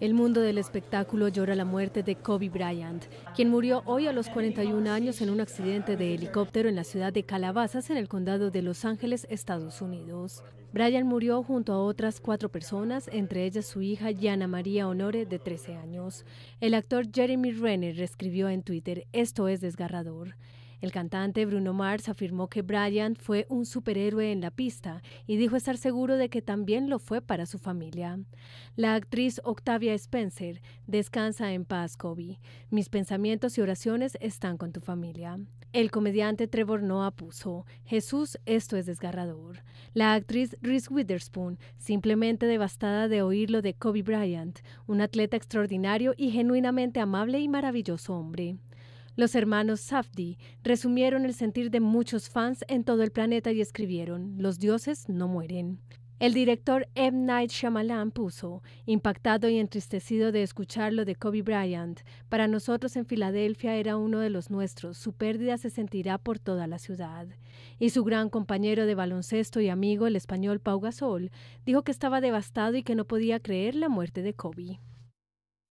El mundo del espectáculo llora la muerte de Kobe Bryant, quien murió hoy a los 41 años en un accidente de helicóptero en la ciudad de Calabasas, en el condado de Los Ángeles, Estados Unidos. Bryant murió junto a otras cuatro personas, entre ellas su hija Yana María Honore, de 13 años. El actor Jeremy Renner escribió en Twitter, esto es desgarrador. El cantante Bruno Mars afirmó que Bryant fue un superhéroe en la pista y dijo estar seguro de que también lo fue para su familia. La actriz Octavia Spencer descansa en paz, Kobe. Mis pensamientos y oraciones están con tu familia. El comediante Trevor Noah puso, Jesús, esto es desgarrador. La actriz Reese Witherspoon, simplemente devastada de oír lo de Kobe Bryant, un atleta extraordinario y genuinamente amable y maravilloso hombre. Los hermanos Safdi resumieron el sentir de muchos fans en todo el planeta y escribieron, los dioses no mueren. El director M. Night Shyamalan puso, impactado y entristecido de escuchar lo de Kobe Bryant, para nosotros en Filadelfia era uno de los nuestros, su pérdida se sentirá por toda la ciudad. Y su gran compañero de baloncesto y amigo, el español Pau Gasol, dijo que estaba devastado y que no podía creer la muerte de Kobe.